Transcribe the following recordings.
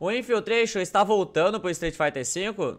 O Infiltration está voltando pro Street Fighter V?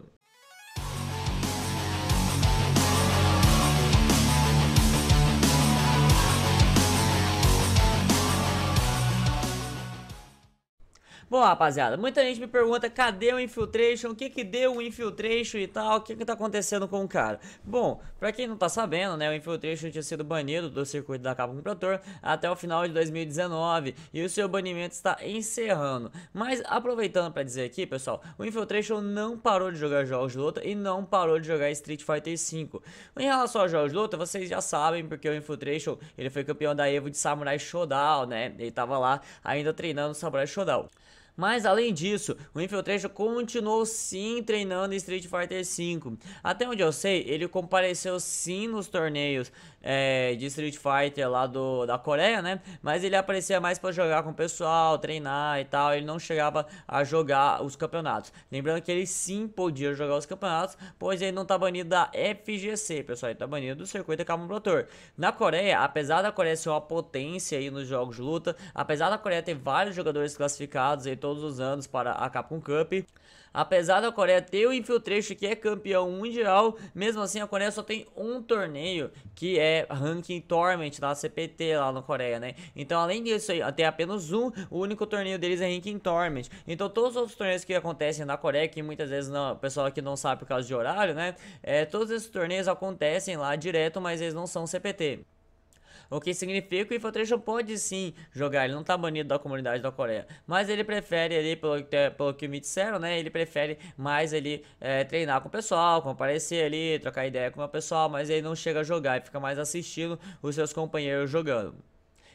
Bom, rapaziada, muita gente me pergunta cadê o Infiltration, o que que deu o Infiltration e tal, o que que tá acontecendo com o cara. Bom, pra quem não tá sabendo, né, o Infiltration tinha sido banido do circuito da Capcom Pro Tour até o final de 2019 e o seu banimento está encerrando. Mas aproveitando pra dizer aqui, pessoal, o Infiltration não parou de jogar jogos de luta e não parou de jogar Street Fighter V. Em relação aos jogos de luta, vocês já sabem, porque o Infiltration, ele foi campeão da EVO de Samurai Shodown, né, ele tava lá ainda treinando Samurai Shodown. Mas além disso, o Infiltration continuou sim treinando em Street Fighter V. Até onde eu sei, ele compareceu sim nos torneios é, de Street Fighter lá do, da Coreia, né? Mas ele aparecia mais para jogar com o pessoal, treinar e tal. Ele não chegava a jogar os campeonatos. Lembrando que ele sim podia jogar os campeonatos, pois ele não tá banido da FGC, pessoal. Ele tá banido do circuito Motor. Na Coreia, apesar da Coreia ser uma potência aí nos jogos de luta, apesar da Coreia ter vários jogadores classificados aí todos os anos para a Capcom Cup, Apesar da Coreia ter o Infiltration que é campeão mundial, mesmo assim a Coreia só tem um torneio que é Ranking Tournament da CPT lá na Coreia, né? Então além disso aí, tem apenas um, o único torneio deles é Ranking Tournament. Então todos os outros torneios que acontecem na Coreia, que muitas vezes não, o pessoal aqui não sabe por causa de horário, né? É, todos esses torneios acontecem lá direto, mas eles não são CPT. O que significa que o Infiltration pode sim jogar, ele não tá banido da comunidade da Coreia. Mas ele prefere ali, pelo, pelo que me disseram, né? Ele prefere mais ali é, treinar com o pessoal, comparecer ali, trocar ideia com o pessoal, mas ele não chega a jogar, e fica mais assistindo os seus companheiros jogando.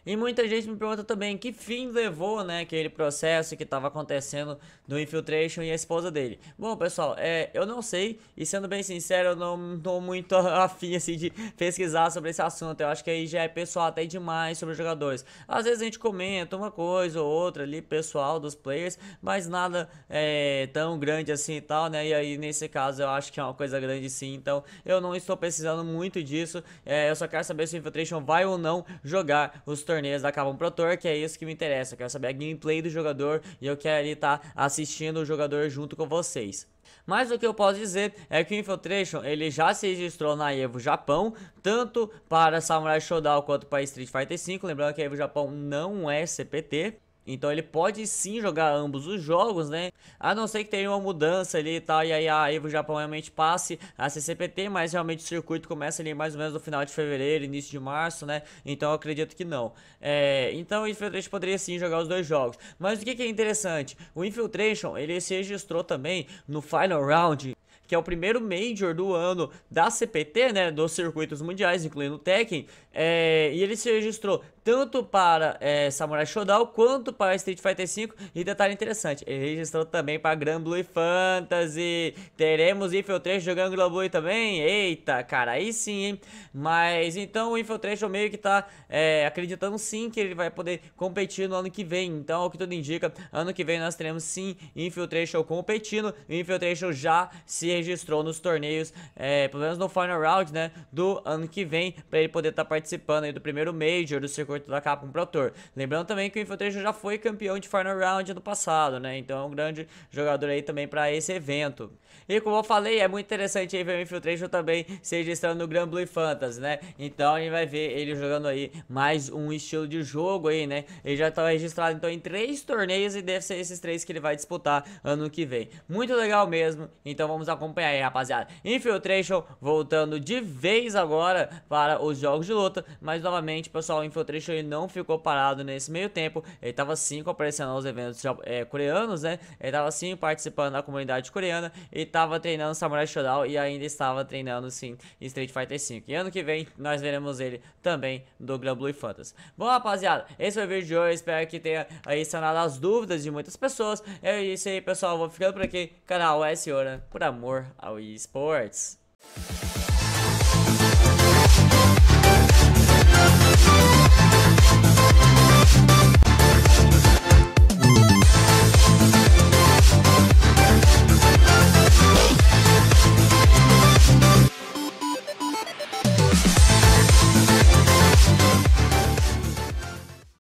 E muita gente me pergunta também que fim levou, né, aquele processo que estava acontecendo do Infiltration e a esposa dele. Bom, pessoal, é, eu não sei, e sendo bem sincero, eu não tô muito afim, assim, de pesquisar sobre esse assunto. Eu acho que aí já é pessoal até demais sobre os jogadores. Às vezes a gente comenta uma coisa ou outra ali, pessoal dos players, mas nada é, tão grande assim e tal, né? E aí, nesse caso, eu acho que é uma coisa grande sim, então eu não estou precisando muito disso. É, eu só quero saber se o Infiltration vai ou não jogar os torneios torneios da Kabum Pro Tour, que é isso que me interessa. Eu quero saber a gameplay do jogador e eu quero ali estar tá assistindo o jogador junto com vocês. Mas o que eu posso dizer é que o Infiltration ele já se registrou na EVO Japão, tanto para Samurai Shodown quanto para Street Fighter V, lembrando que a EVO Japão não é CPT. Então ele pode sim jogar ambos os jogos, né? A não ser que tenha uma mudança ali e tal, e aí a EVO Japão realmente passe a CCPT, mas realmente o circuito começa ali mais ou menos no final de fevereiro, início de março, né? Então eu acredito que não. É, então o Infiltration poderia sim jogar os dois jogos. Mas o que, que é interessante? O Infiltration, ele se registrou também no Final Round que é o primeiro Major do ano da CPT, né, dos circuitos mundiais, incluindo o Tekken, é, e ele se registrou tanto para é, Samurai Shodown quanto para Street Fighter V, e detalhe interessante, ele registrou também para Grand Blue Fantasy, teremos Infiltration jogando Grand Blue também, eita, cara, aí sim, hein? mas então o Infiltration meio que tá é, acreditando sim que ele vai poder competir no ano que vem, então o que tudo indica, ano que vem nós teremos sim Infiltration competindo, Infiltration já se se registrou nos torneios, é, pelo menos no final round, né, do ano que vem, para ele poder estar tá participando aí do primeiro Major do circuito da Capcom Pro Tour. Lembrando também que o Infiltration já foi campeão de final round ano passado, né, então é um grande jogador aí também para esse evento. E como eu falei, é muito interessante aí ver o Infiltration também se registrando no Grand Blue Fantasy, né? Então a gente vai ver ele jogando aí mais um estilo de jogo aí, né? Ele já tá registrado então em três torneios e deve ser esses três que ele vai disputar ano que vem. Muito legal mesmo, então vamos acompanhar aí, rapaziada. Infiltration voltando de vez agora para os jogos de luta, mas novamente, pessoal, o Infiltration ele não ficou parado nesse meio tempo, ele tava sim aparecendo aos eventos é, coreanos, né? Ele tava sim participando da comunidade coreana e estava tava treinando Samurai Shodown e ainda estava treinando sim em Street Fighter V. E ano que vem nós veremos ele também do Blue Fantasy. Bom, rapaziada, esse foi o vídeo de hoje. Espero que tenha aí sanado as dúvidas de muitas pessoas. É isso aí, pessoal. Vou ficando por aqui. Canal S Ora, por amor ao esportes.